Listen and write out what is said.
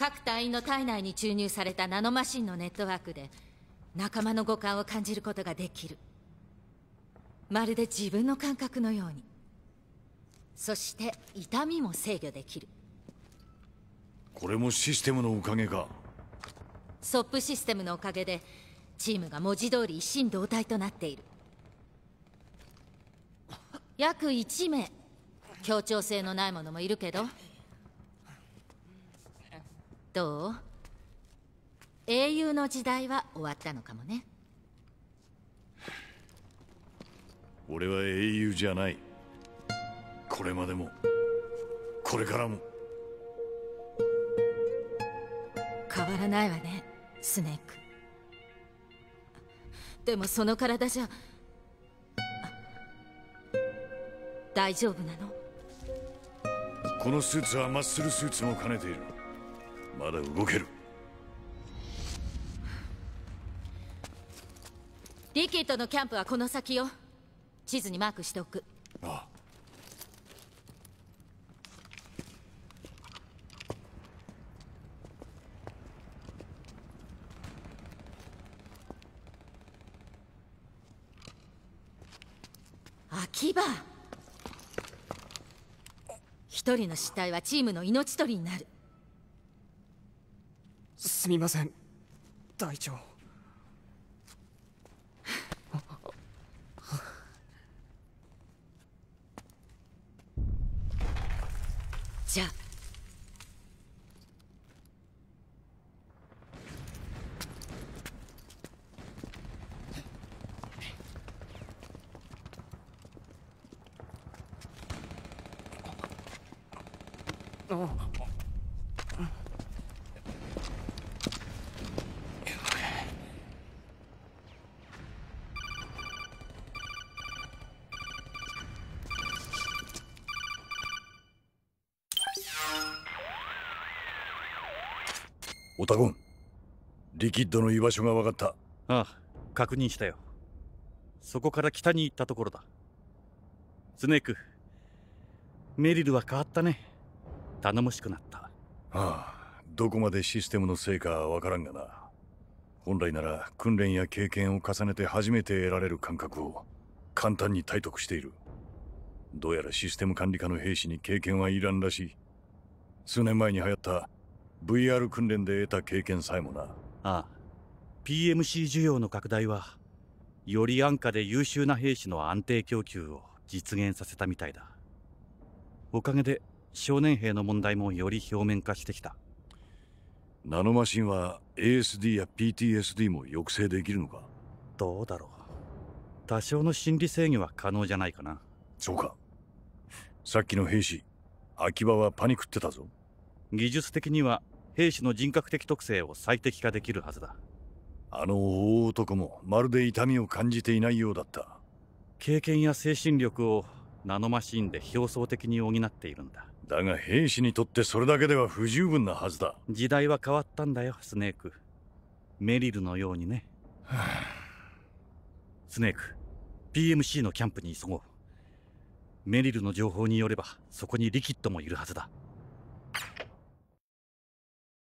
各隊員の体内に注入されたナノマシンのネットワークで仲間の五感を感じることができるまるで自分の感覚のようにそして痛みも制御できるこれもシステムのおかげかソップシステムのおかげでチームが文字通り一心同体となっている約1名協調性のないものもいるけどどう英雄の時代は終わったのかもね俺は英雄じゃないこれまでもこれからも変わらないわねスネークでもその体じゃ大丈夫なのこのスーツはマッスルスーツも兼ねているまだ動けるリキッドのキャンプはこの先よ地図にマークしておくああ牙一人の失態はチームの命取りになるすみません大長じゃあああオタゴンリキッドの居場所が分かったああ確認したよそこから北に行ったところだスネークメリルは変わったね頼もしくなったああどこまでシステムのせいかわからんがな本来なら訓練や経験を重ねて初めて得られる感覚を簡単に体得しているどうやらシステム管理課の兵士に経験はいらんらしい数年前に流行った VR 訓練で得た経験さえもなああ PMC 需要の拡大はより安価で優秀な兵士の安定供給を実現させたみたいだおかげで少年兵の問題もより表面化してきたナノマシンは ASD や PTSD も抑制できるのかどうだろう多少の心理制御は可能じゃないかなそうかさっきの兵士秋葉はパニクってたぞ技術的には兵士の人格的特性を最適化できるはずだあの大男もまるで痛みを感じていないようだった経験や精神力をナノマシンで表層的に補っているんだだが兵士にとってそれだけでは不十分なはずだ時代は変わったんだよスネークメリルのようにね、スネーク PMC のキャンプに急ごうメリルの情報によればそこにリキッドもいるはずだ